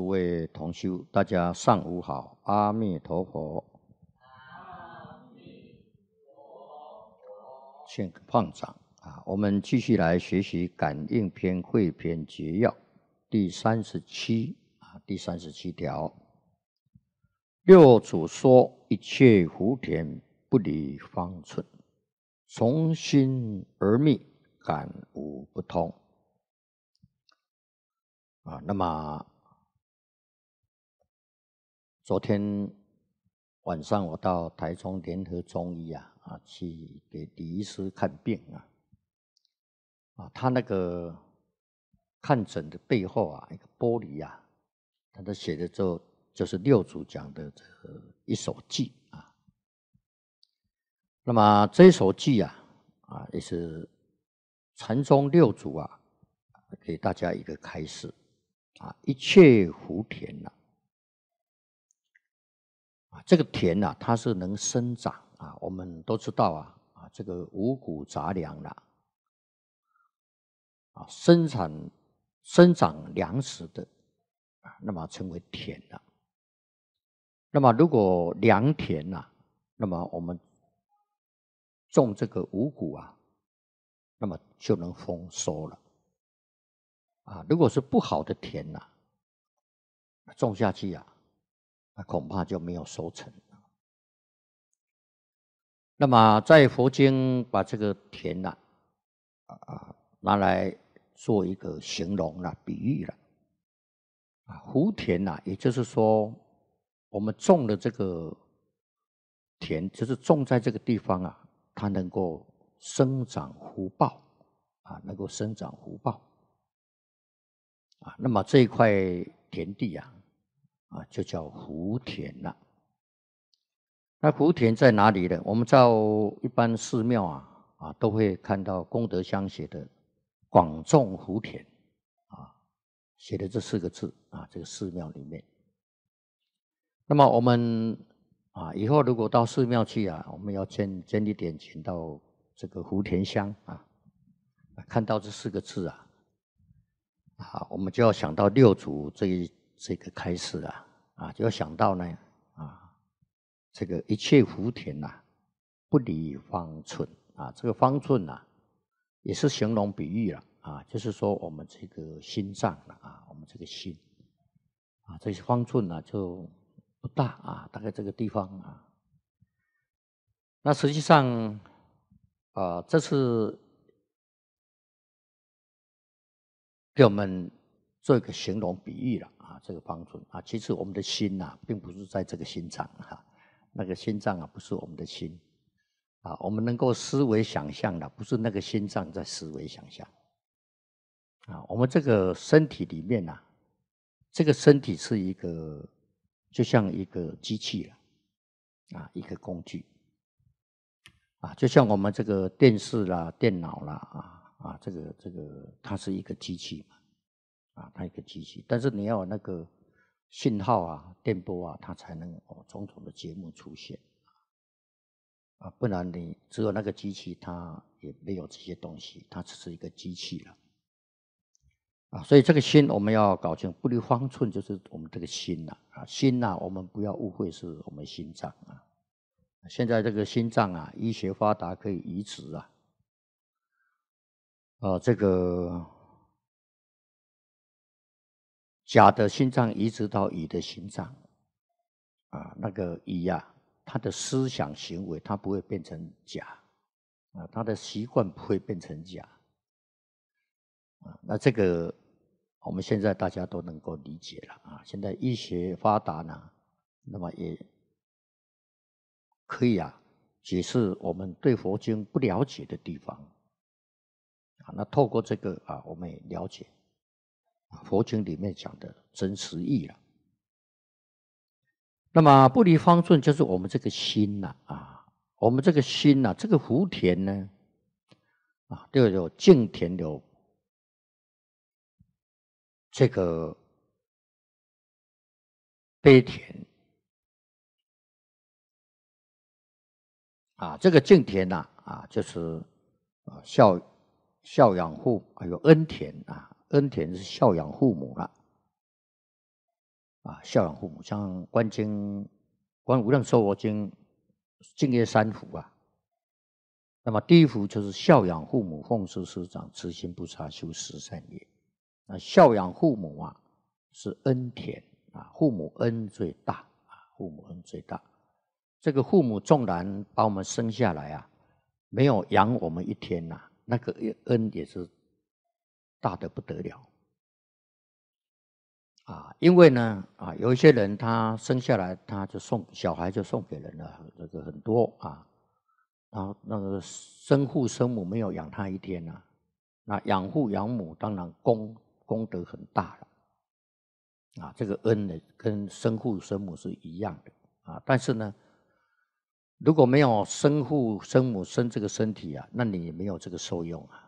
诸位同修，大家上午好！阿弥陀佛。阿放掌啊！我们继续来学习《感应篇汇编节要》第三十七啊第三十七条。六祖说：“一切福田，不离方寸；从心而觅，感无不通。”啊，那么。昨天晚上我到台中联合中医啊啊去给李医师看病啊啊他那个看诊的背后啊一个玻璃啊，他的写的就就是六祖讲的这个一首偈啊。那么这首偈啊啊也是禅宗六祖啊给大家一个开始啊一切福田呐。这个田呐，它是能生长啊，我们都知道啊，啊，这个五谷杂粮啦、啊，生产生长粮食的，啊，那么称为田了。那么如果良田呐，那么我们种这个五谷啊，那么就能丰收了。啊，如果是不好的田呐，种下去呀。恐怕就没有收成。那么在佛经把这个田呐、啊啊，拿来做一个形容了、比喻了。啊，福田呐，也就是说我们种的这个田，就是种在这个地方啊，它能够生长福报，啊，能够生长福报。啊，那么这一块田地呀。啊，就叫福田了。那福田在哪里呢？我们到一般寺庙啊，啊，都会看到功德箱写的“广种福田”啊，写的这四个字啊，这个寺庙里面。那么我们啊，以后如果到寺庙去啊，我们要捐捐一点，请到这个福田香啊，看到这四个字啊，啊，我们就要想到六祖这一。这个开始啊，啊，就要想到呢，啊，这个一切福田呐，不离方寸啊，这个方寸呐，也是形容比喻了啊，就是说我们这个心脏啊，我们这个心啊，这些方寸呢就不大啊，大概这个地方啊，那实际上，呃，这是给我们做一个形容比喻了。啊，这个帮助啊！其实我们的心呐，并不是在这个心脏哈，那个心脏啊，不是我们的心啊。我们能够思维想象的，不是那个心脏在思维想象啊。我们这个身体里面呐，这个身体是一个，就像一个机器了啊，一个工具啊，就像我们这个电视啦、电脑啦啊啊，这个这个，它是一个机器嘛。啊，它一个机器，但是你要有那个信号啊、电波啊，它才能哦，种种的节目出现啊，不然你只有那个机器，它也没有这些东西，它只是一个机器了啊。所以这个心我们要搞清，不离方寸就是我们这个心呐啊，心呐，我们不要误会是我们心脏啊。现在这个心脏啊，医学发达可以移植啊，啊，这个。甲的心脏移植到乙的心脏，啊，那个乙呀，他的思想行为，他不会变成甲，啊，他的习惯不会变成甲，啊，那这个我们现在大家都能够理解了啊。现在医学发达呢，那么也可以啊，解释我们对佛经不了解的地方，啊，那透过这个啊，我们也了解。佛经里面讲的真实意了。那么不离方寸，就是我们这个心呐，啊，我们这个心呐，这个福田呢，啊，个有净田有这个悲田啊，这个净田呐啊，就是啊孝孝养护还有恩田啊。恩田是孝养父母了，啊，孝养父母像《观经》《观无量寿佛经》敬业三福啊。那么第一福就是孝养父母，奉师师长，慈心不杀，修十善业。啊，孝养父母啊，是恩田啊，父母恩最大啊，父母恩最大。这个父母纵然把我们生下来啊，没有养我们一天呐，那个恩也是。大的不得了，啊，因为呢，啊，有一些人他生下来他就送小孩就送给人了，这个很多啊，然后那个生父生母没有养他一天呐，那养父养母当然功功德很大了，啊，这个恩呢跟生父生母是一样的啊，但是呢，如果没有生父生母生这个身体啊，那你没有这个受用啊。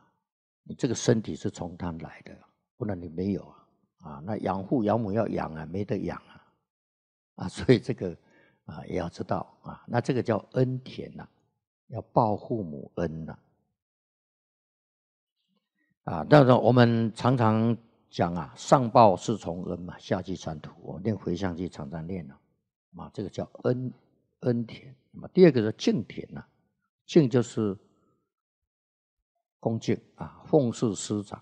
你这个身体是从他来的，不然你没有啊！啊，那养父养母要养啊，没得养啊！啊，所以这个啊，也要知道啊，那这个叫恩田呐，要报父母恩呐。啊，但是我们常常讲啊，上报是从恩嘛，下济三土，我们练回向去常常练呢。啊，这个叫恩恩田。那么第二个是敬田呐，敬就是。恭敬啊，奉事师长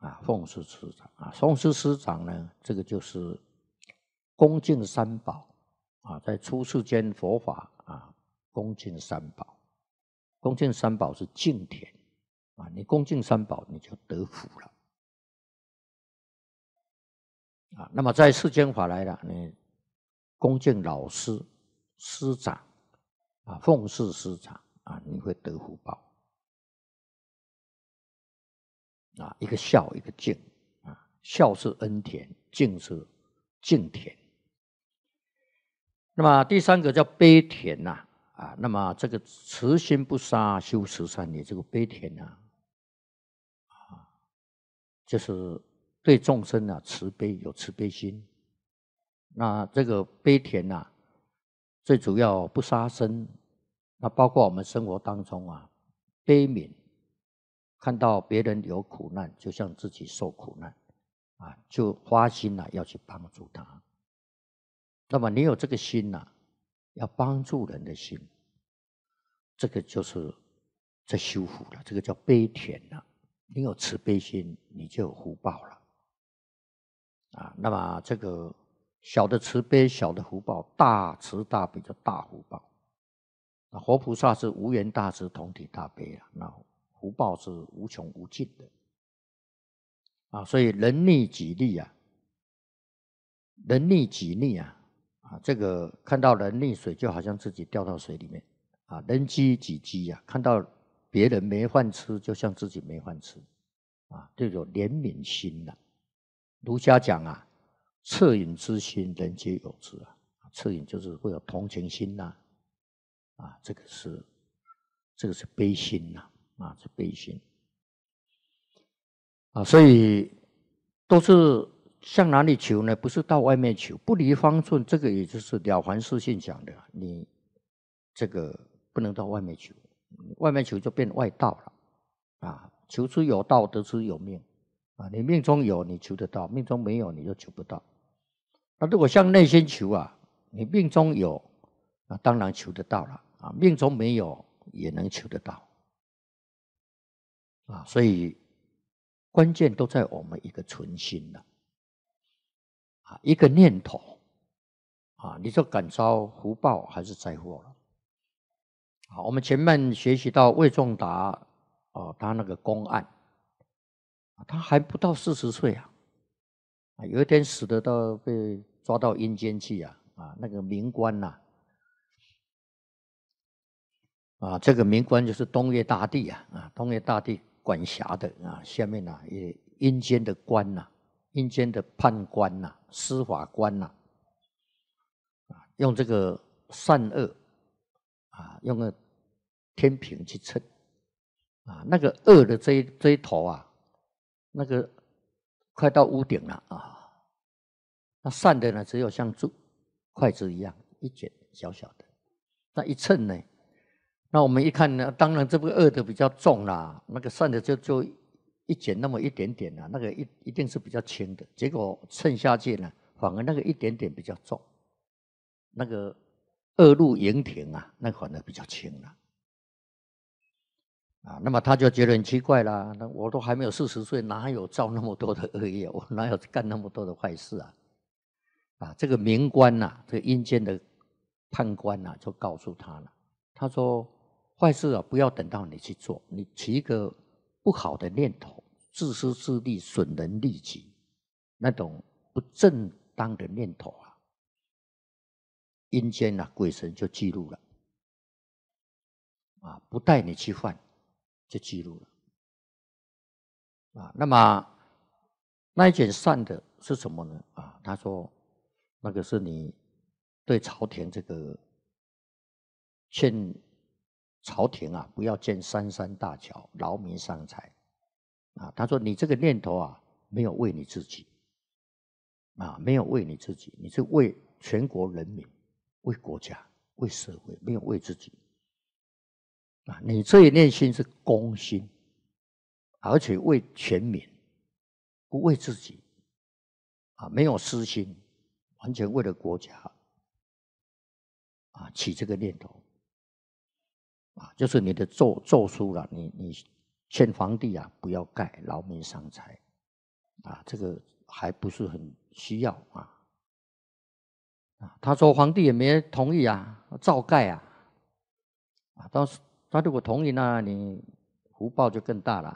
啊，奉事师长啊，奉事师长呢，这个就是恭敬三宝啊，在出世间佛法啊，恭敬三宝，恭敬三宝是敬田啊，你恭敬三宝，你就得福了啊。那么在世间法来了，你恭敬老师、师长啊，奉事师长啊，你会得福报。啊，一个孝，一个敬，啊，孝是恩田，敬是敬田。那么第三个叫悲田呐，啊，那么这个慈心不杀，修慈善的这个悲田呐，啊，就是对众生啊慈悲，有慈悲心。那这个悲田呐，最主要不杀生，那包括我们生活当中啊，悲悯。看到别人有苦难，就像自己受苦难，啊，就花心了要去帮助他。那么你有这个心啊，要帮助人的心，这个就是在修福了。这个叫悲田了。你有慈悲心，你就有福报了。啊，那么这个小的慈悲、小的福报，大慈大悲的大福报，那活菩萨是无缘大慈、同体大悲啊。那。福报是无穷无尽的啊，所以人逆己逆啊，人逆己逆啊，啊，这个看到人溺水就好像自己掉到水里面啊，人饥己饥啊，看到别人没饭吃就像自己没饭吃啊，就有怜悯心了。儒家讲啊，恻隐之心人皆有之啊，恻隐就是会有同情心呐，啊，这个是这个是悲心呐。啊，是悲心啊，所以都是向哪里求呢？不是到外面求，不离方寸。这个也就是了凡四训讲的，你这个不能到外面求，外面求就变外道了啊。求之有道，得之有命啊。你命中有，你求得到；命中没有，你就求不到。那如果向内心求啊，你命中有，那当然求得到了啊；命中没有，也能求得到。啊，所以关键都在我们一个存心了，啊，一个念头，啊，你说感召福报还是灾祸了，好，我们前面学习到魏仲达，哦，他那个公案，啊，他还不到四十岁啊，啊，有一天死得到被抓到阴间去啊，啊，那个冥官呐，啊，这个冥官就是东岳大帝啊，啊，东岳大帝。管辖的啊，下面呢，也阴间的官呐，阴间的判官呐，司法官呐，啊，用这个善恶啊，用个天平去称啊，那个恶的这一这一头啊，那个快到屋顶了啊，那善的呢，只有像柱筷子一样，一卷小小的，那一称呢？那我们一看呢，当然这个恶的比较重啦，那个善的就就一减那么一点点啦，那个一一定是比较轻的。结果剩下去呢，反而那个一点点比较重，那个恶露盈庭啊，那反而比较轻了。啊，那么他就觉得很奇怪啦，那我都还没有四十岁，哪有造那么多的恶业？我哪有干那么多的坏事啊？啊，这个冥官呐，这个阴间的判官呐，就告诉他了，他说。坏事啊，不要等到你去做，你起一个不好的念头，自私自利、损人利己，那种不正当的念头啊，阴间啊鬼神就记录了啊，不带你去犯，就记录了啊。那么那一卷善的是什么呢？啊，他说那个是你对朝廷这个欠。朝廷啊，不要建三山大桥，劳民伤财啊！他说：“你这个念头啊，没有为你自己啊，没有为你自己，你是为全国人民、为国家、为社会，没有为自己啊！你这一念心是公心，而且为全民，不为自己啊，没有私心，完全为了国家啊，起这个念头。”啊，就是你的奏奏疏了，你你劝皇帝啊，不要盖，劳民伤财，啊，这个还不是很需要啊，啊，他说皇帝也没同意啊，照盖啊，啊，当时他如果同意，那你福报就更大了，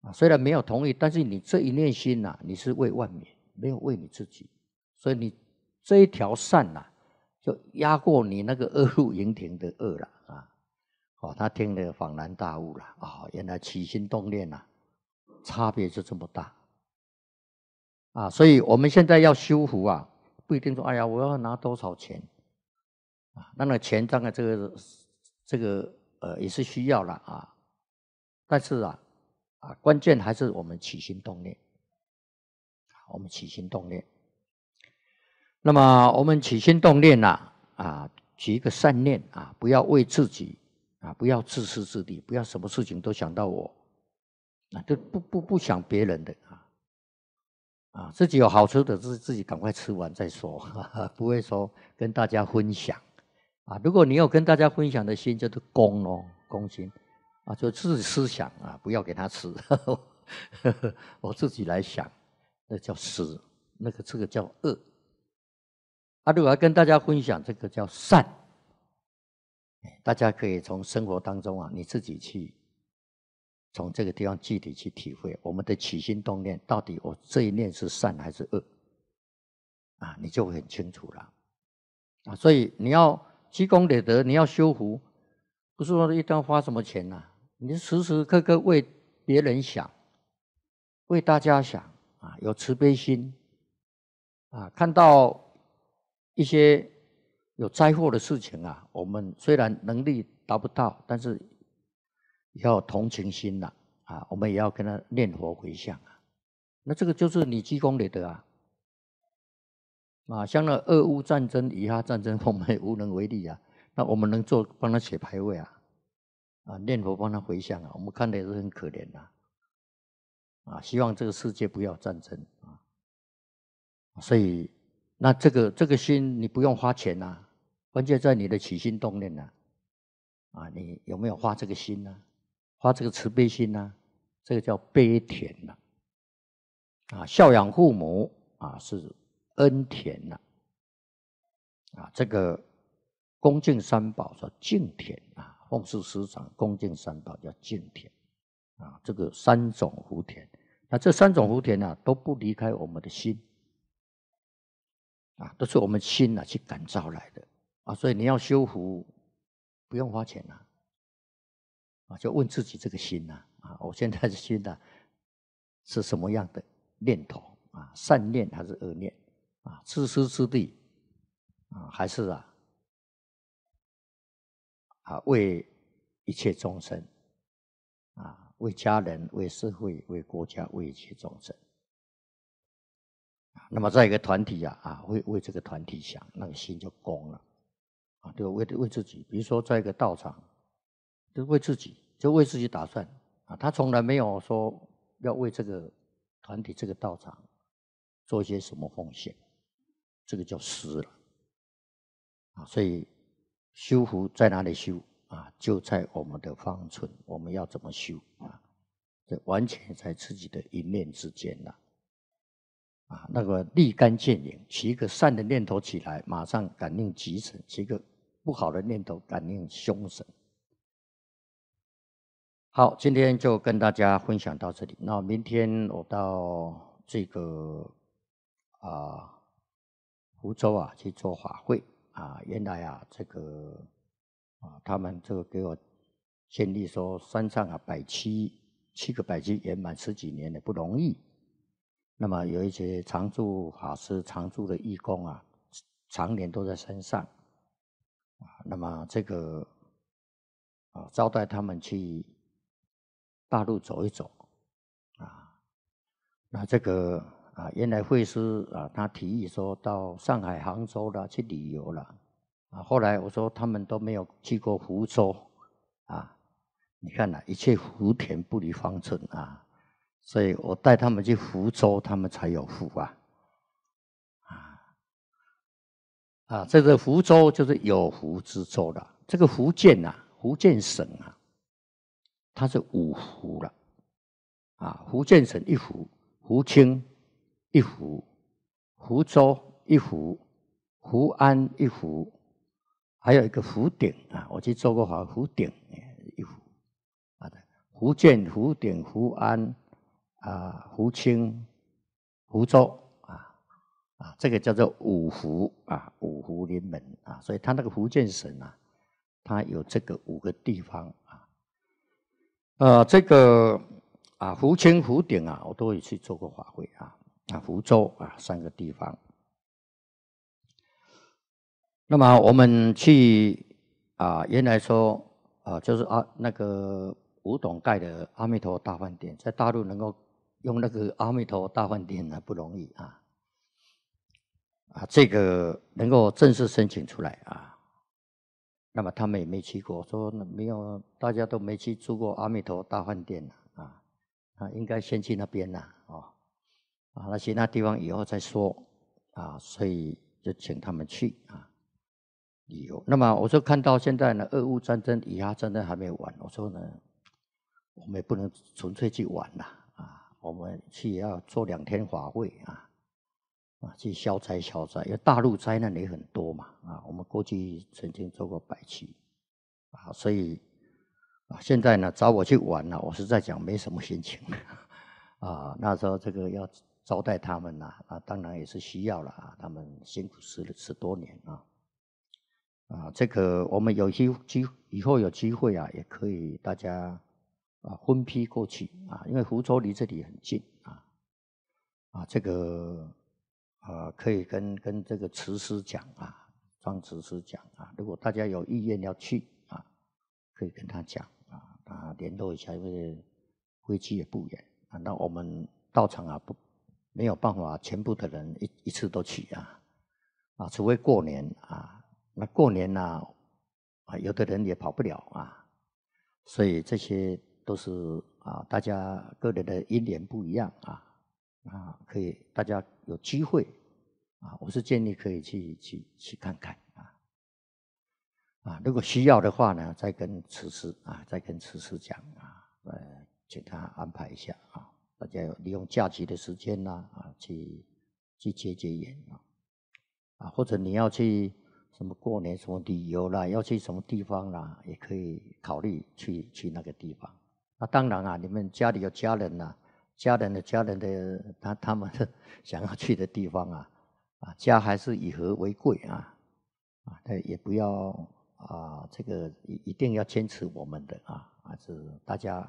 啊，虽然没有同意，但是你这一念心呐，你是为万民，没有为你自己，所以你这一条善呐，就压过你那个恶入盈庭的恶了啊。哦，他听了恍然大悟了。哦，原来起心动念啊，差别就这么大。啊，所以我们现在要修复啊，不一定说，哎呀，我要拿多少钱，啊，那么钱当然这个，这个，呃，也是需要了啊。但是啊，啊，关键还是我们起心动念，我们起心动念。那么我们起心动念呐，啊，起一个善念啊，不要为自己。啊，不要自私自利，不要什么事情都想到我，啊，都不不不想别人的啊，啊，自己有好吃的自自己赶快吃完再说，哈哈，不会说跟大家分享，啊，如果你有跟大家分享的心，叫做公咯，公心，啊，就自己思想啊，不要给他吃，我自己来想，那叫私，那个这个叫恶，啊，如果要跟大家分享，这个叫善。大家可以从生活当中啊，你自己去从这个地方具体去体会我们的起心动念，到底我这一念是善还是恶啊？你就会很清楚了啊！所以你要积功累德，你要修福，不是说一定要花什么钱呐，你时时刻刻为别人想，为大家想啊，有慈悲心啊，看到一些。有灾祸的事情啊，我们虽然能力达不到，但是要同情心呐，啊，我们也要跟他念佛回向啊。那这个就是你积功累德啊，啊，像那俄乌战争、以哈战争，我们也无能为力啊。那我们能做帮他写牌位啊，啊，念佛帮他回向啊。我们看的也是很可怜呐、啊，希望这个世界不要战争啊。所以，那这个这个心，你不用花钱呐。关键在你的起心动念呐，啊，你有没有花这个心呐？花这个慈悲心呐？这个叫悲田呐。啊，孝养父母啊，是恩田呐。啊，这个恭敬三宝叫敬田啊。奉事师长恭敬三宝叫敬田。啊，这个三种福田，那这三种福田呢，都不离开我们的心。啊，都是我们心呐去感召来的。啊，所以你要修复，不用花钱了、啊，就问自己这个心呐，啊，我现在的心呐，是什么样的念头？啊，善念还是恶念？啊，自私自利？啊，还是啊？啊，为一切众生？啊，为家人、为社会、为国家、为一切众生？那么在一个团体呀，啊，为为这个团体想，那个心就光了。啊，对，为为自己，比如说在一个道场，都为自己，就为自己打算啊。他从来没有说要为这个团体、这个道场做些什么奉献，这个叫失了啊。所以，修福在哪里修啊？就在我们的方寸，我们要怎么修啊？这完全在自己的一念之间了。啊，那个立竿见影，起一个善的念头起来，马上感应吉神；起一个不好的念头，感应凶神。好，今天就跟大家分享到这里。那明天我到这个啊福州啊去做法会啊。原来啊，这个啊，他们这个给我建议说，山上啊，百七七个百七圆满十几年的不容易。那么有一些常住法师、常住的义工啊，常年都在山上啊。那么这个啊，招待他们去大陆走一走啊。那这个啊，原来惠师啊，他提议说到上海、杭州啦去旅游啦。啊。后来我说他们都没有去过福州啊。你看呐，一切福田不离方寸啊。所以我带他们去福州，他们才有福啊！啊啊，这个福州就是有福之州了。这个福建啊，福建省啊，它是五福了。啊，福建省一福，福清一福，福州一福，福安一福，还有一个福鼎啊，我去做过好福鼎一福。啊，福建福鼎福安。啊，湖清、福州啊，啊，这个叫做五福啊，五福临门啊，所以他那个福建省啊，他有这个五个地方啊。呃，这个啊，湖清、湖鼎啊，我都有去做过法会啊，啊，福州啊，三个地方。那么我们去啊，原来说啊，就是啊，那个古董盖的阿弥陀大饭店，在大陆能够。用那个阿弥陀大饭店呢不容易啊啊！这个能够正式申请出来啊，那么他们也没去过，说没有，大家都没去住过阿弥陀大饭店啊啊！应该先去那边呐、啊啊！那其他地方以后再说啊，所以就请他们去啊旅游。那么我说看到现在呢，俄乌战争、以阿战争还没完，我说呢，我们也不能纯粹去玩了。我们去要做两天法会啊啊，去消灾消灾，因为大陆灾难也很多嘛啊。我们过去曾经做过百期，啊，所以啊，现在呢找我去玩呢，我是在讲没什么心情 啊。那时候这个要招待他们呐，啊，当然也是需要了啊。他们辛苦十十多年啊啊，这个我们有些机以后有机会啊，也可以大家。啊，分批过去啊，因为福州离这里很近啊，啊，这个啊，可以跟跟这个慈师讲啊，方慈师讲啊，如果大家有意愿要去啊，可以跟他讲啊，啊，联络一下，因为飞机也不远啊。那我们到场啊，不没有办法全部的人一一次都去啊，啊，除非过年啊，那过年呢，啊，有的人也跑不了啊，所以这些。都是啊，大家个人的因缘不一样啊啊，可以大家有机会啊，我是建议可以去去去看看啊啊，如果需要的话呢，再跟慈慈啊，再跟慈慈讲啊，呃，请他安排一下啊，大家利用假期的时间呢啊，去去接接缘啊啊，或者你要去什么过年什么旅游啦，要去什么地方啦，也可以考虑去去那个地方。那当然啊，你们家里有家人呐，家人的家人的他他们 想要去的地方啊，啊，家还是以和为贵啊，啊，那也不要啊，这个一一定要坚持我们的啊，还是大家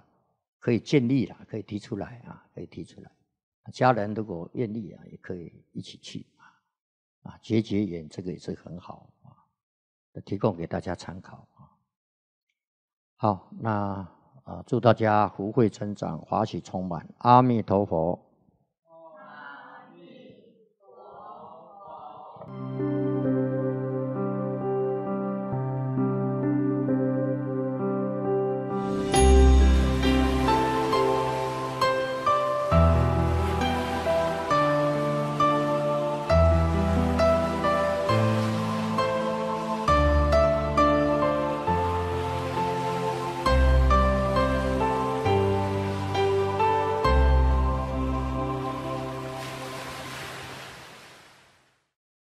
可以尽力啦，可以提出来啊，可以提出来，家人如果愿意啊，也可以一起去啊，啊，结结缘这个也是很好啊，提供给大家参考啊。好，那。啊！祝大家福慧增长，欢喜充满。阿弥陀佛。